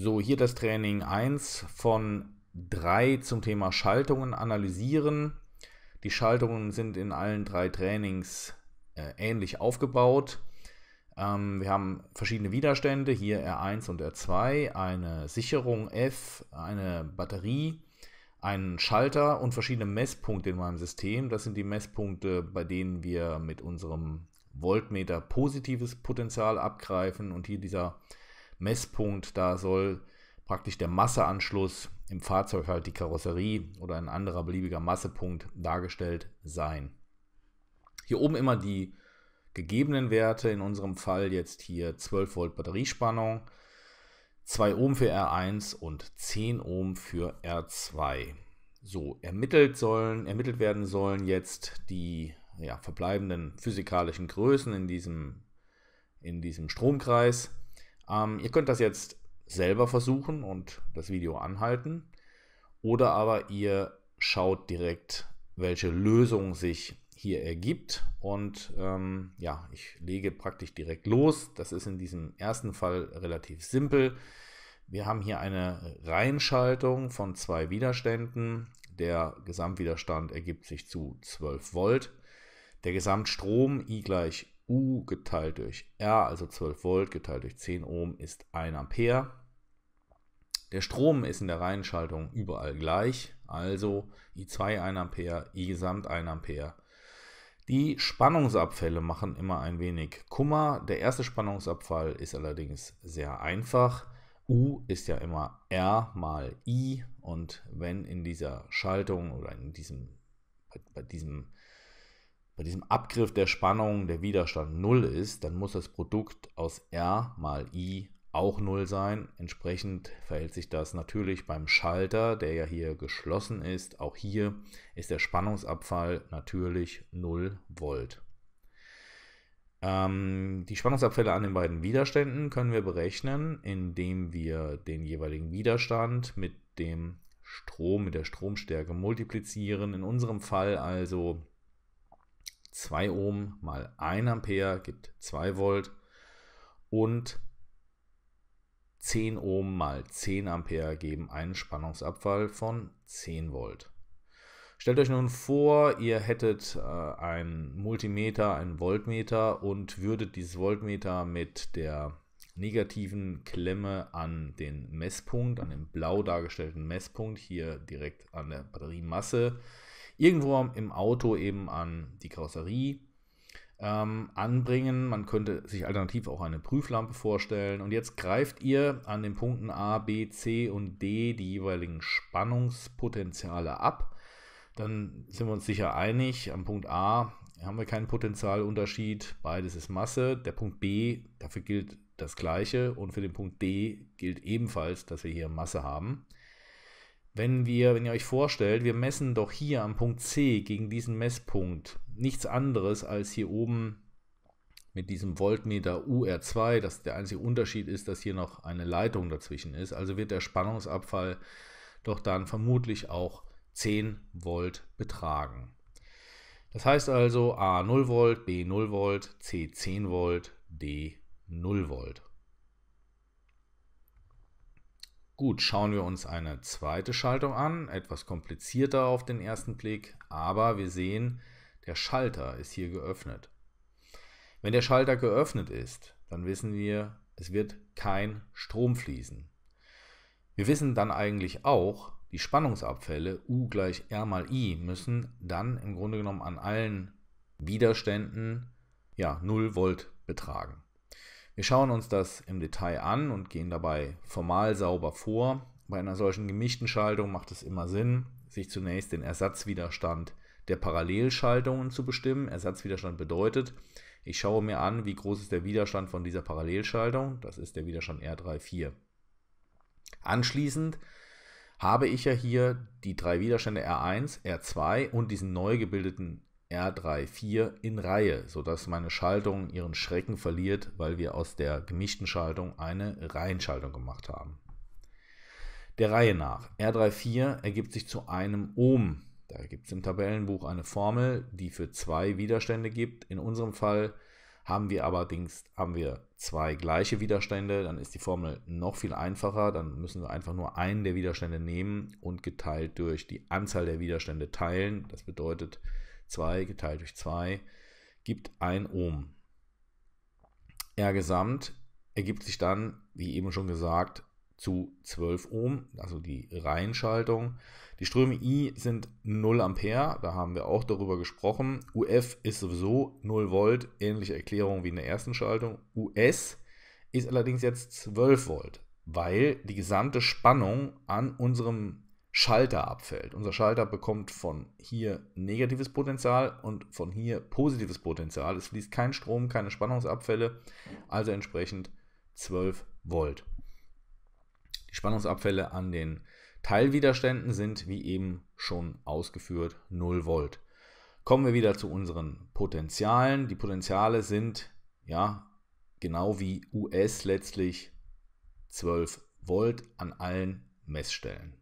So, hier das Training 1 von 3 zum Thema Schaltungen analysieren. Die Schaltungen sind in allen drei Trainings äh, ähnlich aufgebaut. Ähm, wir haben verschiedene Widerstände, hier R1 und R2, eine Sicherung F, eine Batterie, einen Schalter und verschiedene Messpunkte in meinem System. Das sind die Messpunkte, bei denen wir mit unserem Voltmeter positives Potenzial abgreifen und hier dieser Messpunkt. Da soll praktisch der Masseanschluss im Fahrzeug halt die Karosserie oder ein anderer beliebiger Massepunkt dargestellt sein. Hier oben immer die gegebenen Werte, in unserem Fall jetzt hier 12 Volt Batteriespannung, 2 Ohm für R1 und 10 Ohm für R2. So, ermittelt, sollen, ermittelt werden sollen jetzt die ja, verbleibenden physikalischen Größen in diesem, in diesem Stromkreis. Ähm, ihr könnt das jetzt selber versuchen und das Video anhalten. Oder aber ihr schaut direkt, welche Lösung sich hier ergibt. Und ähm, ja, ich lege praktisch direkt los. Das ist in diesem ersten Fall relativ simpel. Wir haben hier eine Reihenschaltung von zwei Widerständen. Der Gesamtwiderstand ergibt sich zu 12 Volt. Der Gesamtstrom I gleich U geteilt durch R, also 12 Volt geteilt durch 10 Ohm, ist 1 Ampere. Der Strom ist in der Reihenschaltung überall gleich, also I2 1 Ampere, I gesamt 1 Ampere. Die Spannungsabfälle machen immer ein wenig Kummer. Der erste Spannungsabfall ist allerdings sehr einfach. U ist ja immer R mal I und wenn in dieser Schaltung oder in diesem, bei diesem bei diesem Abgriff der Spannung der Widerstand 0 ist, dann muss das Produkt aus R mal I auch 0 sein. Entsprechend verhält sich das natürlich beim Schalter, der ja hier geschlossen ist. Auch hier ist der Spannungsabfall natürlich 0 Volt. Ähm, die Spannungsabfälle an den beiden Widerständen können wir berechnen, indem wir den jeweiligen Widerstand mit dem Strom, mit der Stromstärke multiplizieren. In unserem Fall also 2 Ohm mal 1 Ampere gibt 2 Volt und 10 Ohm mal 10 Ampere geben einen Spannungsabfall von 10 Volt. Stellt euch nun vor, ihr hättet äh, ein Multimeter, ein Voltmeter und würdet dieses Voltmeter mit der negativen Klemme an den Messpunkt, an den blau dargestellten Messpunkt hier direkt an der Batteriemasse irgendwo im Auto eben an die Karosserie ähm, anbringen. Man könnte sich alternativ auch eine Prüflampe vorstellen. Und jetzt greift ihr an den Punkten A, B, C und D die jeweiligen Spannungspotenziale ab. Dann sind wir uns sicher einig, am Punkt A haben wir keinen Potenzialunterschied, beides ist Masse. Der Punkt B, dafür gilt das gleiche und für den Punkt D gilt ebenfalls, dass wir hier Masse haben wenn wir, wenn ihr euch vorstellt, wir messen doch hier am Punkt C gegen diesen Messpunkt nichts anderes als hier oben mit diesem Voltmeter UR2, dass der einzige Unterschied ist, dass hier noch eine Leitung dazwischen ist. Also wird der Spannungsabfall doch dann vermutlich auch 10 Volt betragen. Das heißt also A 0 Volt, B 0 Volt, C 10 Volt, D 0 Volt. Gut, schauen wir uns eine zweite Schaltung an, etwas komplizierter auf den ersten Blick, aber wir sehen, der Schalter ist hier geöffnet. Wenn der Schalter geöffnet ist, dann wissen wir, es wird kein Strom fließen. Wir wissen dann eigentlich auch, die Spannungsabfälle U gleich R mal I müssen dann im Grunde genommen an allen Widerständen ja, 0 Volt betragen. Wir schauen uns das im Detail an und gehen dabei formal sauber vor. Bei einer solchen gemischten Schaltung macht es immer Sinn, sich zunächst den Ersatzwiderstand der Parallelschaltungen zu bestimmen. Ersatzwiderstand bedeutet, ich schaue mir an, wie groß ist der Widerstand von dieser Parallelschaltung. Das ist der Widerstand R34. Anschließend habe ich ja hier die drei Widerstände R1, R2 und diesen neu gebildeten R3-4 in Reihe, sodass meine Schaltung ihren Schrecken verliert, weil wir aus der gemischten Schaltung eine Reihenschaltung gemacht haben. Der Reihe nach. R3-4 ergibt sich zu einem Ohm. Da gibt es im Tabellenbuch eine Formel, die für zwei Widerstände gibt. In unserem Fall haben wir allerdings haben wir zwei gleiche Widerstände, dann ist die Formel noch viel einfacher. Dann müssen wir einfach nur einen der Widerstände nehmen und geteilt durch die Anzahl der Widerstände teilen. Das bedeutet, 2 geteilt durch 2 gibt 1 Ohm. R gesamt ergibt sich dann, wie eben schon gesagt, zu 12 Ohm, also die Reihenschaltung. Die Ströme I sind 0 Ampere, da haben wir auch darüber gesprochen. UF ist sowieso 0 Volt, ähnliche Erklärung wie in der ersten Schaltung. US ist allerdings jetzt 12 Volt, weil die gesamte Spannung an unserem Schalter abfällt. Unser Schalter bekommt von hier negatives Potenzial und von hier positives Potenzial. Es fließt kein Strom, keine Spannungsabfälle, also entsprechend 12 Volt. Die Spannungsabfälle an den Teilwiderständen sind, wie eben schon ausgeführt, 0 Volt. Kommen wir wieder zu unseren Potenzialen. Die Potenziale sind, ja, genau wie US letztlich 12 Volt an allen Messstellen.